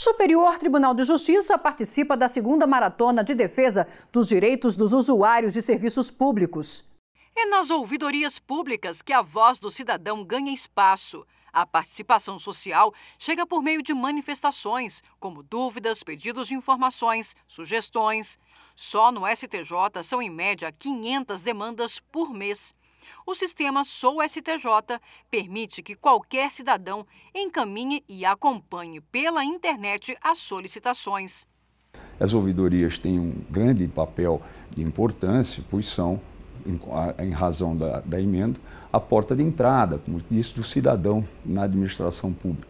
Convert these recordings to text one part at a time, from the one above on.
Superior Tribunal de Justiça participa da segunda maratona de defesa dos direitos dos usuários de serviços públicos. É nas ouvidorias públicas que a voz do cidadão ganha espaço. A participação social chega por meio de manifestações, como dúvidas, pedidos de informações, sugestões. Só no STJ são, em média, 500 demandas por mês. O sistema Sou STJ permite que qualquer cidadão encaminhe e acompanhe pela internet as solicitações. As ouvidorias têm um grande papel de importância, pois são, em razão da, da emenda, a porta de entrada, como disse, do cidadão na administração pública.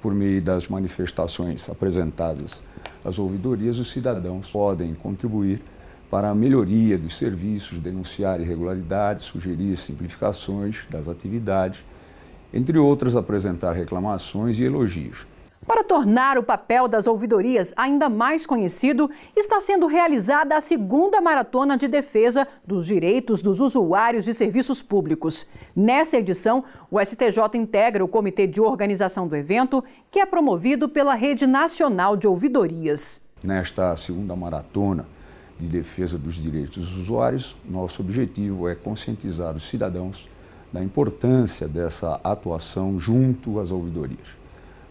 Por meio das manifestações apresentadas às ouvidorias, os cidadãos podem contribuir para a melhoria dos serviços, denunciar irregularidades, sugerir simplificações das atividades, entre outras, apresentar reclamações e elogios. Para tornar o papel das ouvidorias ainda mais conhecido, está sendo realizada a segunda maratona de defesa dos direitos dos usuários de serviços públicos. Nessa edição, o STJ integra o comitê de organização do evento, que é promovido pela Rede Nacional de Ouvidorias. Nesta segunda maratona, de defesa dos direitos dos usuários, nosso objetivo é conscientizar os cidadãos da importância dessa atuação junto às ouvidorias.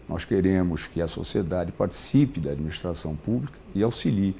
Nós queremos que a sociedade participe da administração pública e auxilie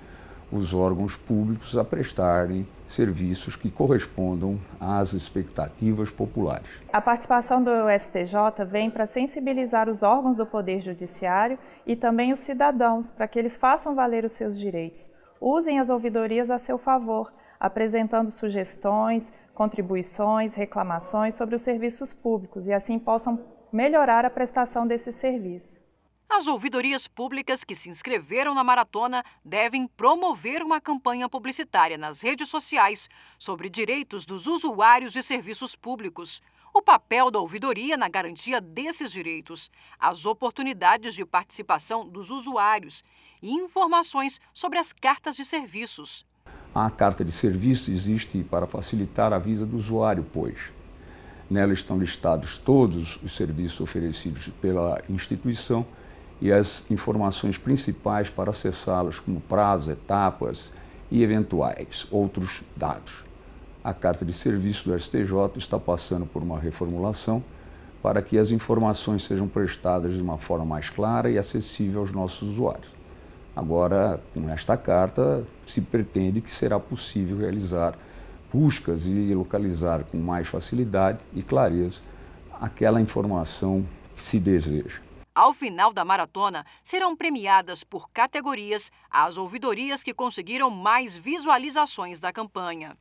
os órgãos públicos a prestarem serviços que correspondam às expectativas populares. A participação do STJ vem para sensibilizar os órgãos do Poder Judiciário e também os cidadãos para que eles façam valer os seus direitos usem as ouvidorias a seu favor, apresentando sugestões, contribuições, reclamações sobre os serviços públicos e assim possam melhorar a prestação desse serviço. As ouvidorias públicas que se inscreveram na maratona devem promover uma campanha publicitária nas redes sociais sobre direitos dos usuários de serviços públicos o papel da ouvidoria na garantia desses direitos, as oportunidades de participação dos usuários e informações sobre as cartas de serviços. A carta de serviço existe para facilitar a vida do usuário, pois nela estão listados todos os serviços oferecidos pela instituição e as informações principais para acessá-los, como prazos, etapas e eventuais outros dados a carta de serviço do STJ está passando por uma reformulação para que as informações sejam prestadas de uma forma mais clara e acessível aos nossos usuários. Agora, com esta carta, se pretende que será possível realizar buscas e localizar com mais facilidade e clareza aquela informação que se deseja. Ao final da maratona, serão premiadas por categorias as ouvidorias que conseguiram mais visualizações da campanha.